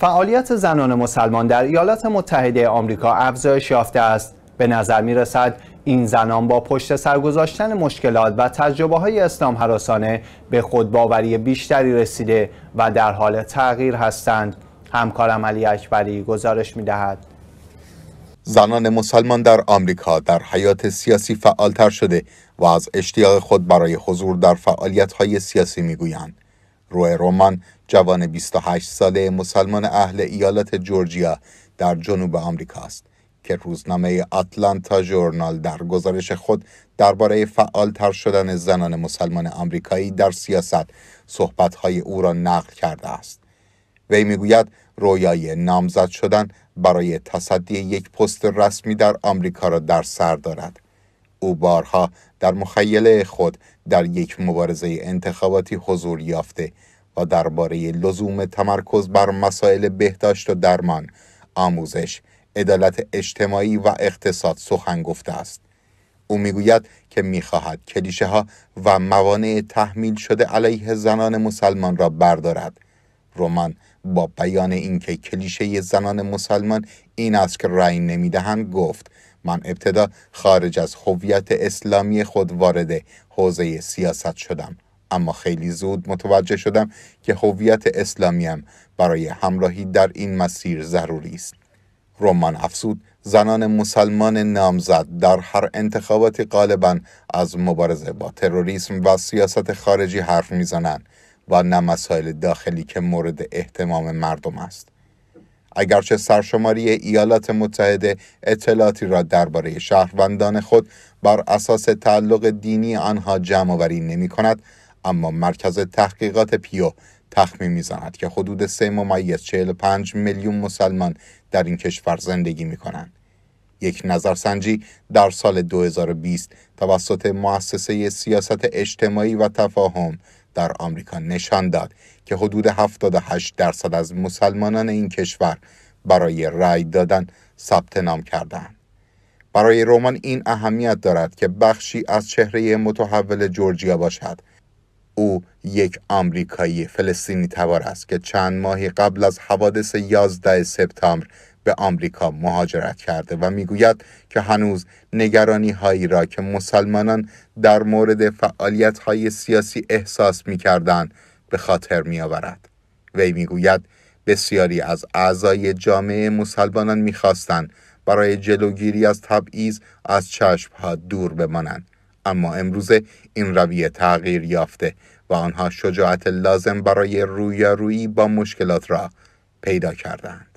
فعالیت زنان مسلمان در ایالات متحده آمریکا افزایش یافته است به نظر می رسد این زنان با پشت سر گذاشتن مشکلات و تجربه های اسلام حراسانه به خود باوری بیشتری رسیده و در حال تغییر هستند همکارم علی اکبری گزارش می دهد. زنان مسلمان در آمریکا در حیات سیاسی فعالتر شده و از اشتیاق خود برای حضور در فعالیت های سیاسی گویند. روی رومان جوان 28 ساله مسلمان اهل ایالت جورجیا در جنوب آمریکا است که روزنامه آتلانتا جورنال در گزارش خود درباره فعالتر شدن زنان مسلمان آمریکایی در سیاست صحبتهای او را نقل کرده است وی میگوید رویای نامزد شدن برای تصدی یک پست رسمی در آمریکا را در سر دارد او بارها در مخیله خود در یک مبارزه انتخاباتی حضور یافته و درباره لزوم تمرکز بر مسائل بهداشت و درمان، آموزش، عدالت اجتماعی و اقتصاد سخن گفته است. او میگوید که میخواهد کلیشه ها و موانع تحمیل شده علیه زنان مسلمان را بردارد. رومان با بیان اینکه کلیشه زنان مسلمان این است که رأی نمیدهند گفت من ابتدا خارج از هویت اسلامی خود وارد حوزه سیاست شدم اما خیلی زود متوجه شدم که هویت اسلامیم برای همراهی در این مسیر ضروری است رومان افسود زنان مسلمان نامزد در هر انتخابات غالبا از مبارزه با تروریسم و سیاست خارجی حرف میزنند و نه مسائل داخلی که مورد احتمام مردم است اگرچه سرشماری ایالات متحده اطلاعاتی را درباره شهروندان خود بر اساس تعلق دینی آنها جمع آوری نمی کند اما مرکز تحقیقات پیو تخمین میزند که حدود 3 ممیز 45 میلیون مسلمان در این کشور زندگی می کنند. یک نظرسنجی در سال 2020 توسط مؤسسه سیاست اجتماعی و تفاهم در آمریکا نشان داد که حدود 78 درصد از مسلمانان این کشور برای رأی دادن ثبت نام کردند. برای رومان این اهمیت دارد که بخشی از چهره متحول جورجیا باشد او یک آمریکایی فلسطینی تبار است که چند ماهی قبل از حوادث 11 سپتامبر به آمریکا مهاجرت کرده و میگوید که هنوز نگرانی هایی را که مسلمانان در مورد فعالیت های سیاسی احساس می کردن به خاطر می آورد. وی میگوید بسیاری از اعضای جامعه مسلمانان میخواستند برای جلوگیری از تبعیض از چشم ها دور بمانند اما امروزه این رویه تغییر یافته و آنها شجاعت لازم برای رویارویی با مشکلات را پیدا کردند.